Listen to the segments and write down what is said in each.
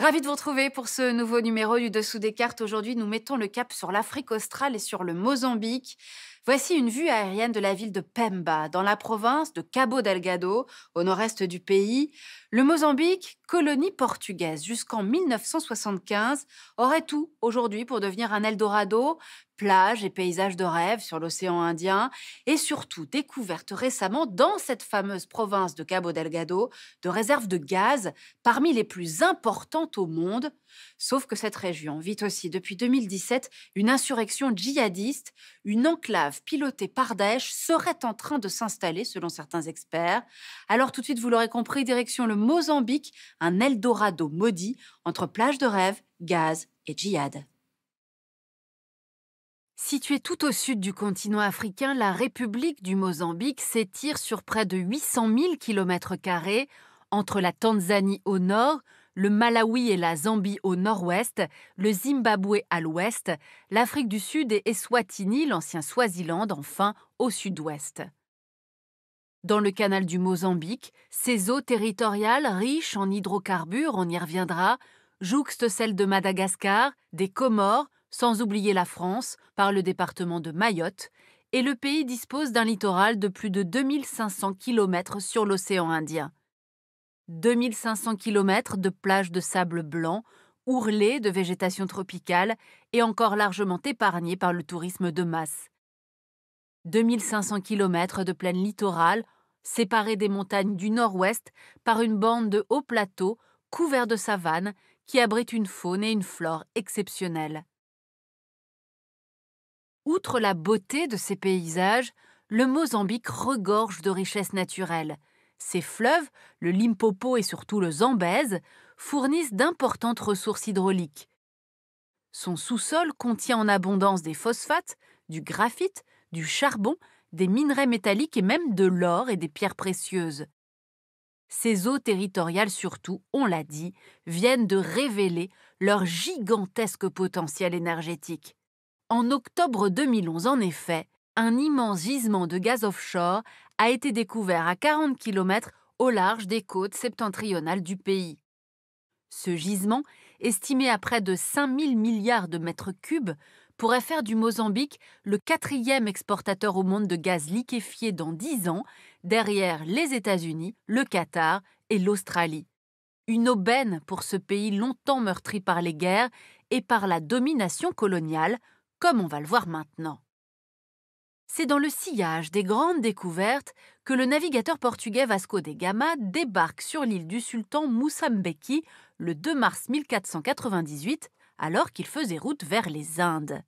Ravi de vous retrouver pour ce nouveau numéro du Dessous des cartes. Aujourd'hui, nous mettons le cap sur l'Afrique australe et sur le Mozambique. Voici une vue aérienne de la ville de Pemba, dans la province de Cabo Delgado, au nord-est du pays. Le Mozambique, colonie portugaise jusqu'en 1975, aurait tout aujourd'hui pour devenir un Eldorado, plage et paysage de rêve sur l'océan Indien, et surtout découverte récemment dans cette fameuse province de Cabo Delgado de réserves de gaz parmi les plus importantes au monde. Sauf que cette région vit aussi depuis 2017 une insurrection djihadiste, une enclave piloté par Daesh serait en train de s'installer, selon certains experts. Alors tout de suite, vous l'aurez compris, direction le Mozambique, un Eldorado maudit entre plages de rêve, gaz et djihad. Située tout au sud du continent africain, la République du Mozambique s'étire sur près de 800 000 km entre la Tanzanie au nord, le Malawi et la Zambie au nord-ouest, le Zimbabwe à l'ouest, l'Afrique du Sud et Eswatini, l'ancien Swaziland, enfin au sud-ouest. Dans le canal du Mozambique, ces eaux territoriales riches en hydrocarbures, on y reviendra, jouxtent celles de Madagascar, des Comores, sans oublier la France, par le département de Mayotte, et le pays dispose d'un littoral de plus de 2500 km sur l'océan Indien. 2500 km de plages de sable blanc, ourlées de végétation tropicale et encore largement épargnées par le tourisme de masse. 2500 km de plaine littorale, séparées des montagnes du nord-ouest par une bande de hauts plateaux couverts de savane qui abritent une faune et une flore exceptionnelles. Outre la beauté de ces paysages, le Mozambique regorge de richesses naturelles – ses fleuves, le Limpopo et surtout le Zambèze, fournissent d'importantes ressources hydrauliques. Son sous-sol contient en abondance des phosphates, du graphite, du charbon, des minerais métalliques et même de l'or et des pierres précieuses. Ces eaux territoriales surtout, on l'a dit, viennent de révéler leur gigantesque potentiel énergétique. En octobre 2011, en effet, un immense gisement de gaz offshore a été découvert à 40 km au large des côtes septentrionales du pays. Ce gisement, estimé à près de 5000 milliards de mètres cubes, pourrait faire du Mozambique le quatrième exportateur au monde de gaz liquéfié dans 10 ans, derrière les États-Unis, le Qatar et l'Australie. Une aubaine pour ce pays longtemps meurtri par les guerres et par la domination coloniale, comme on va le voir maintenant c'est dans le sillage des grandes découvertes que le navigateur portugais Vasco de Gama débarque sur l'île du sultan Moussambeki le 2 mars 1498, alors qu'il faisait route vers les Indes.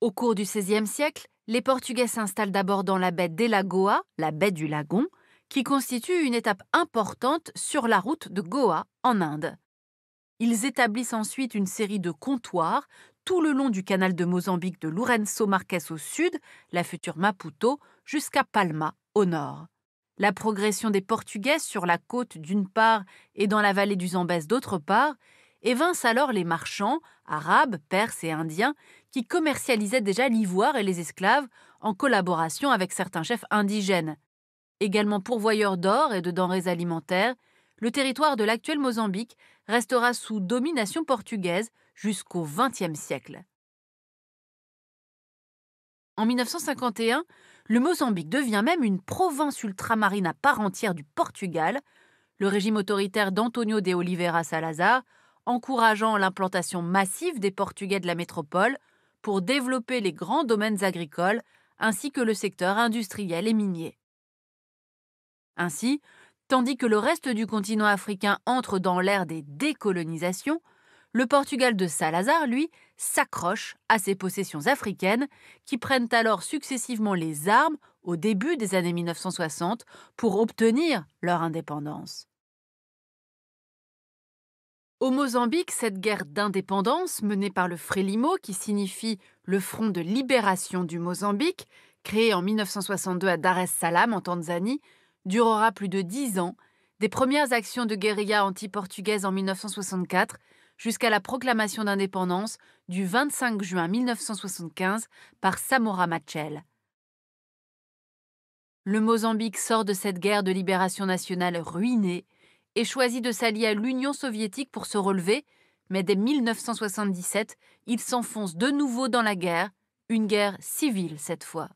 Au cours du XVIe siècle, les Portugais s'installent d'abord dans la baie d'Elagoa, la baie du lagon, qui constitue une étape importante sur la route de Goa en Inde. Ils établissent ensuite une série de comptoirs tout le long du canal de Mozambique de Lourenço Marques au sud, la future Maputo, jusqu'à Palma au nord. La progression des Portugais sur la côte d'une part et dans la vallée du Zambès d'autre part évincent alors les marchands, arabes, perses et indiens, qui commercialisaient déjà l'ivoire et les esclaves en collaboration avec certains chefs indigènes. Également pourvoyeurs d'or et de denrées alimentaires, le territoire de l'actuel Mozambique restera sous domination portugaise jusqu'au XXe siècle. En 1951, le Mozambique devient même une province ultramarine à part entière du Portugal, le régime autoritaire d'Antonio de Oliveira Salazar encourageant l'implantation massive des Portugais de la métropole pour développer les grands domaines agricoles ainsi que le secteur industriel et minier. Ainsi, tandis que le reste du continent africain entre dans l'ère des décolonisations, le Portugal de Salazar, lui, s'accroche à ses possessions africaines, qui prennent alors successivement les armes au début des années 1960 pour obtenir leur indépendance. Au Mozambique, cette guerre d'indépendance menée par le Frelimo, qui signifie le Front de libération du Mozambique, créé en 1962 à Dar es Salaam en Tanzanie, durera plus de dix ans, des premières actions de guérilla anti-portugaise en 1964 jusqu'à la proclamation d'indépendance du 25 juin 1975 par Samora Machel. Le Mozambique sort de cette guerre de libération nationale ruinée et choisit de s'allier à l'Union soviétique pour se relever, mais dès 1977, il s'enfonce de nouveau dans la guerre, une guerre civile cette fois.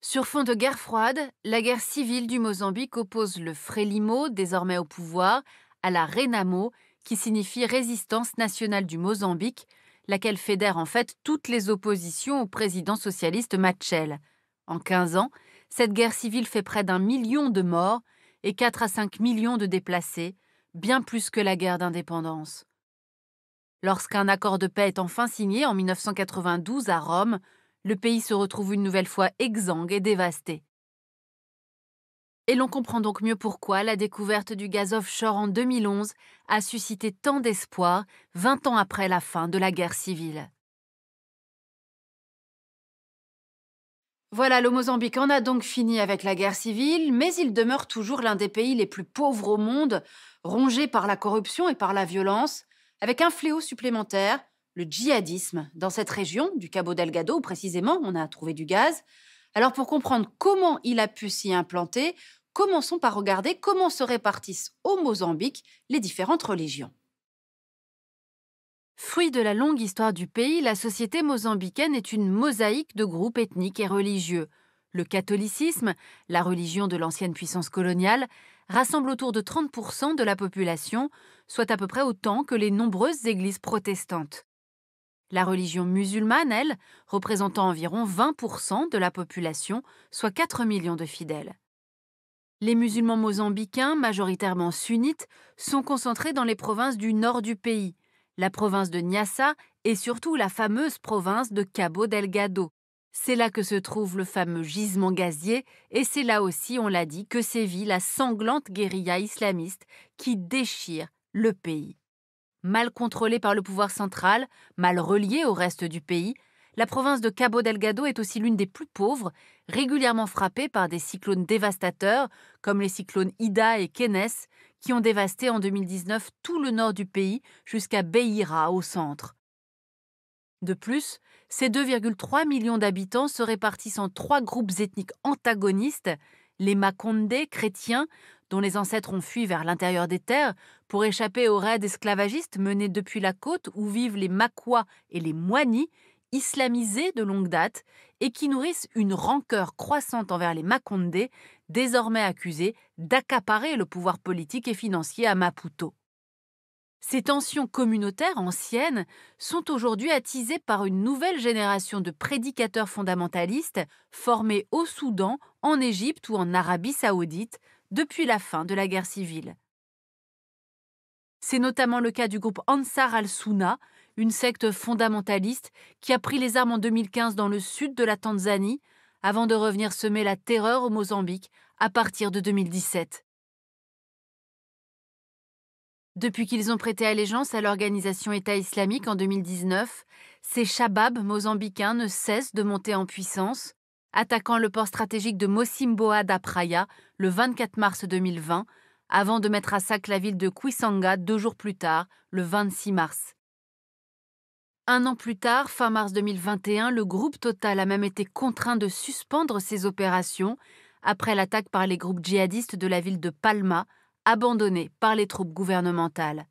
Sur fond de guerre froide, la guerre civile du Mozambique oppose le Frélimo, désormais au pouvoir, à la Renamo, qui signifie Résistance nationale du Mozambique, laquelle fédère en fait toutes les oppositions au président socialiste Machel. En 15 ans, cette guerre civile fait près d'un million de morts et 4 à 5 millions de déplacés, bien plus que la guerre d'indépendance. Lorsqu'un accord de paix est enfin signé en 1992 à Rome, le pays se retrouve une nouvelle fois exsangue et dévasté. Et l'on comprend donc mieux pourquoi la découverte du gaz offshore en 2011 a suscité tant d'espoir 20 ans après la fin de la guerre civile. Voilà, le Mozambique en a donc fini avec la guerre civile, mais il demeure toujours l'un des pays les plus pauvres au monde, rongé par la corruption et par la violence, avec un fléau supplémentaire, le djihadisme. Dans cette région, du Cabo Delgado précisément, on a trouvé du gaz. Alors pour comprendre comment il a pu s'y implanter, commençons par regarder comment se répartissent au Mozambique les différentes religions. Fruit de la longue histoire du pays, la société mozambicaine est une mosaïque de groupes ethniques et religieux. Le catholicisme, la religion de l'ancienne puissance coloniale, rassemble autour de 30% de la population, soit à peu près autant que les nombreuses églises protestantes. La religion musulmane, elle, représentant environ 20% de la population, soit 4 millions de fidèles. Les musulmans mozambicains, majoritairement sunnites, sont concentrés dans les provinces du nord du pays, la province de Nyassa et surtout la fameuse province de Cabo Delgado. C'est là que se trouve le fameux gisement gazier et c'est là aussi, on l'a dit, que sévit la sanglante guérilla islamiste qui déchire le pays. Mal contrôlée par le pouvoir central, mal reliée au reste du pays, la province de Cabo Delgado est aussi l'une des plus pauvres, régulièrement frappée par des cyclones dévastateurs comme les cyclones Ida et Kenes, qui ont dévasté en 2019 tout le nord du pays jusqu'à Beira au centre. De plus, ces 2,3 millions d'habitants se répartissent en trois groupes ethniques antagonistes les Makonde, chrétiens, dont les ancêtres ont fui vers l'intérieur des terres pour échapper aux raids esclavagistes menés depuis la côte où vivent les Makwa et les Moani, islamisés de longue date et qui nourrissent une rancœur croissante envers les Makonde, désormais accusés d'accaparer le pouvoir politique et financier à Maputo. Ces tensions communautaires anciennes sont aujourd'hui attisées par une nouvelle génération de prédicateurs fondamentalistes formés au Soudan, en Égypte ou en Arabie saoudite depuis la fin de la guerre civile. C'est notamment le cas du groupe Ansar al-Sunna, une secte fondamentaliste qui a pris les armes en 2015 dans le sud de la Tanzanie avant de revenir semer la terreur au Mozambique à partir de 2017. Depuis qu'ils ont prêté allégeance à l'organisation État islamique en 2019, ces shababs mozambicains ne cessent de monter en puissance, attaquant le port stratégique de Mossimboa da Praia le 24 mars 2020, avant de mettre à sac la ville de Kwisanga deux jours plus tard, le 26 mars. Un an plus tard, fin mars 2021, le groupe Total a même été contraint de suspendre ses opérations après l'attaque par les groupes djihadistes de la ville de Palma, abandonnée par les troupes gouvernementales.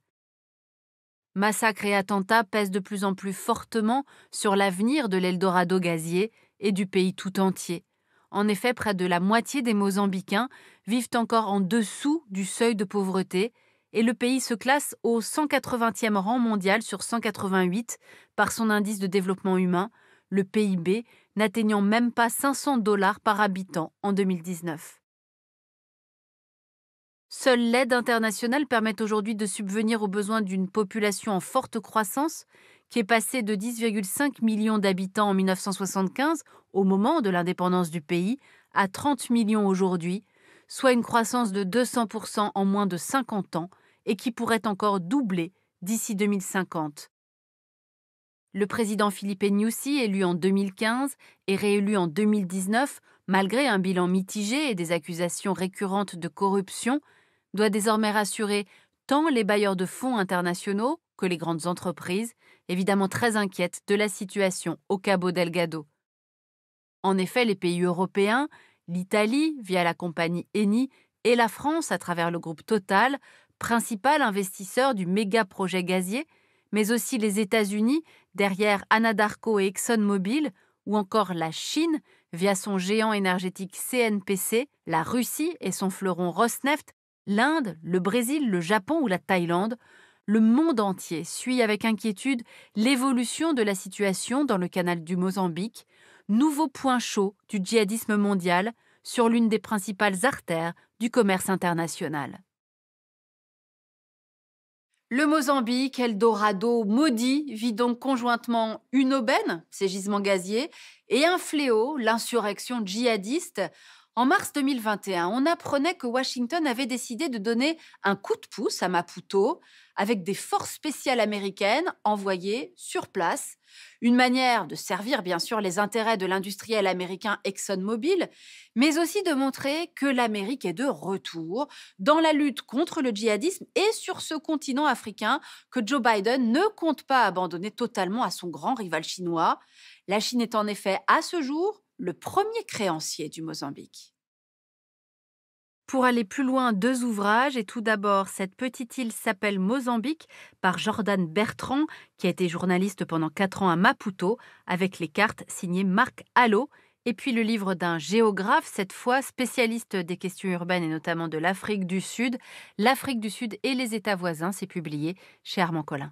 Massacres et attentats pèsent de plus en plus fortement sur l'avenir de l'Eldorado gazier et du pays tout entier. En effet, près de la moitié des Mozambicains vivent encore en dessous du seuil de pauvreté et le pays se classe au 180e rang mondial sur 188 par son indice de développement humain, le PIB, n'atteignant même pas 500 dollars par habitant en 2019. Seule l'aide internationale permet aujourd'hui de subvenir aux besoins d'une population en forte croissance, qui est passée de 10,5 millions d'habitants en 1975, au moment de l'indépendance du pays, à 30 millions aujourd'hui, soit une croissance de 200% en moins de 50 ans, et qui pourrait encore doubler d'ici 2050. Le président Philippe Agnoussi, élu en 2015 et réélu en 2019, malgré un bilan mitigé et des accusations récurrentes de corruption, doit désormais rassurer tant les bailleurs de fonds internationaux que les grandes entreprises, évidemment très inquiètes de la situation au Cabo Delgado. En effet, les pays européens, l'Italie via la compagnie Eni et la France à travers le groupe Total principal investisseur du méga projet gazier, mais aussi les États-Unis derrière Anadarko et ExxonMobil, ou encore la Chine via son géant énergétique CNPC, la Russie et son fleuron Rosneft, l'Inde, le Brésil, le Japon ou la Thaïlande, le monde entier suit avec inquiétude l'évolution de la situation dans le canal du Mozambique, nouveau point chaud du djihadisme mondial sur l'une des principales artères du commerce international. Le Mozambique, Eldorado, maudit, vit donc conjointement une aubaine, ces gisements gaziers, et un fléau, l'insurrection djihadiste. En mars 2021, on apprenait que Washington avait décidé de donner un coup de pouce à Maputo avec des forces spéciales américaines envoyées sur place, une manière de servir bien sûr les intérêts de l'industriel américain ExxonMobil, mais aussi de montrer que l'Amérique est de retour dans la lutte contre le djihadisme et sur ce continent africain que Joe Biden ne compte pas abandonner totalement à son grand rival chinois. La Chine est en effet à ce jour le premier créancier du Mozambique. Pour aller plus loin, deux ouvrages et tout d'abord Cette petite île s'appelle Mozambique par Jordan Bertrand, qui a été journaliste pendant quatre ans à Maputo, avec les cartes signées Marc Allo, et puis le livre d'un géographe, cette fois spécialiste des questions urbaines et notamment de l'Afrique du Sud, L'Afrique du Sud et les États voisins, c'est publié chez Armand Collin.